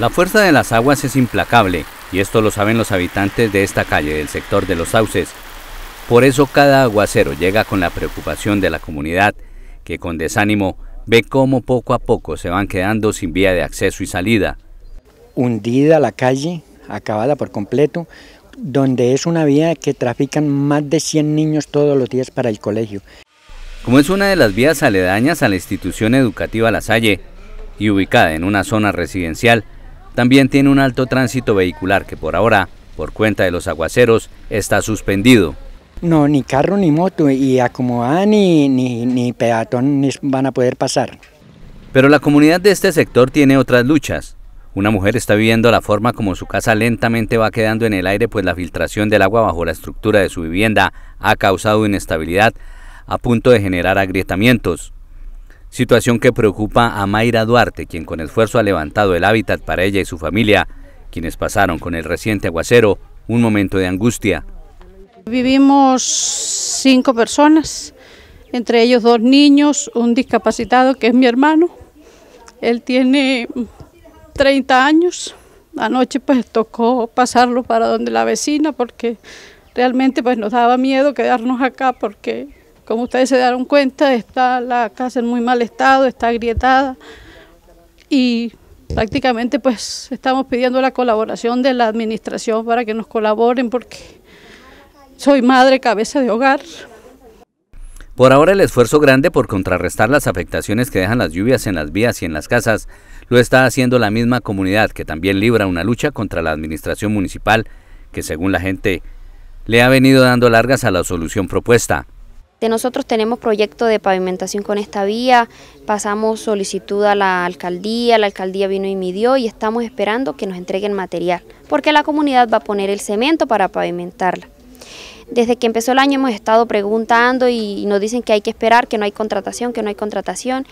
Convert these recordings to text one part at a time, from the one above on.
La fuerza de las aguas es implacable, y esto lo saben los habitantes de esta calle del sector de los sauces. Por eso cada aguacero llega con la preocupación de la comunidad, que con desánimo ve cómo poco a poco se van quedando sin vía de acceso y salida. Hundida la calle, acabada por completo, donde es una vía que trafican más de 100 niños todos los días para el colegio. Como es una de las vías aledañas a la institución educativa La Salle y ubicada en una zona residencial, también tiene un alto tránsito vehicular que por ahora, por cuenta de los aguaceros, está suspendido. No, ni carro ni moto, y acomodada ni, ni, ni peatón ni van a poder pasar. Pero la comunidad de este sector tiene otras luchas. Una mujer está viviendo la forma como su casa lentamente va quedando en el aire, pues la filtración del agua bajo la estructura de su vivienda ha causado inestabilidad a punto de generar agrietamientos situación que preocupa a Mayra Duarte, quien con esfuerzo ha levantado el hábitat para ella y su familia, quienes pasaron con el reciente aguacero un momento de angustia. Vivimos cinco personas, entre ellos dos niños, un discapacitado que es mi hermano, él tiene 30 años, anoche pues tocó pasarlo para donde la vecina porque realmente pues nos daba miedo quedarnos acá porque como ustedes se dieron cuenta, está la casa en muy mal estado, está agrietada y prácticamente pues estamos pidiendo la colaboración de la administración para que nos colaboren porque soy madre cabeza de hogar. Por ahora el esfuerzo grande por contrarrestar las afectaciones que dejan las lluvias en las vías y en las casas lo está haciendo la misma comunidad que también libra una lucha contra la administración municipal que según la gente le ha venido dando largas a la solución propuesta. Este, nosotros tenemos proyecto de pavimentación con esta vía, pasamos solicitud a la alcaldía, la alcaldía vino y midió y estamos esperando que nos entreguen material, porque la comunidad va a poner el cemento para pavimentarla. Desde que empezó el año hemos estado preguntando y nos dicen que hay que esperar, que no hay contratación, que no hay contratación.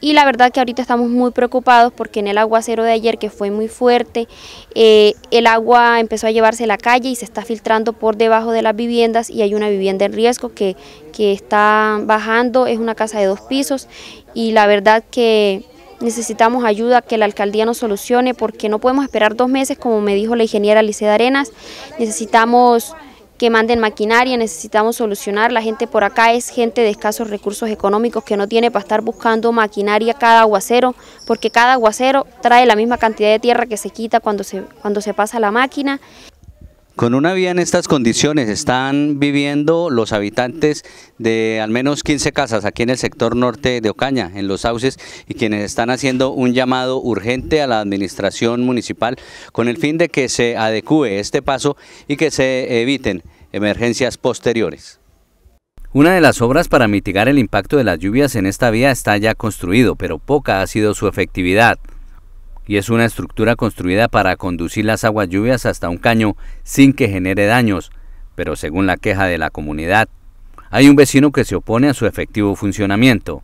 Y la verdad que ahorita estamos muy preocupados porque en el aguacero de ayer, que fue muy fuerte, eh, el agua empezó a llevarse a la calle y se está filtrando por debajo de las viviendas y hay una vivienda en riesgo que, está bajando, es una casa de dos pisos y la verdad que necesitamos ayuda que la alcaldía nos solucione porque no podemos esperar dos meses, como me dijo la ingeniera Lice de Arenas, necesitamos que manden maquinaria, necesitamos solucionar. La gente por acá es gente de escasos recursos económicos que no tiene para estar buscando maquinaria cada aguacero, porque cada aguacero trae la misma cantidad de tierra que se quita cuando se, cuando se pasa la máquina. Con una vía en estas condiciones están viviendo los habitantes de al menos 15 casas aquí en el sector norte de Ocaña, en Los Sauces, y quienes están haciendo un llamado urgente a la administración municipal con el fin de que se adecue este paso y que se eviten emergencias posteriores. Una de las obras para mitigar el impacto de las lluvias en esta vía está ya construido, pero poca ha sido su efectividad y es una estructura construida para conducir las aguas lluvias hasta un caño sin que genere daños, pero según la queja de la comunidad, hay un vecino que se opone a su efectivo funcionamiento.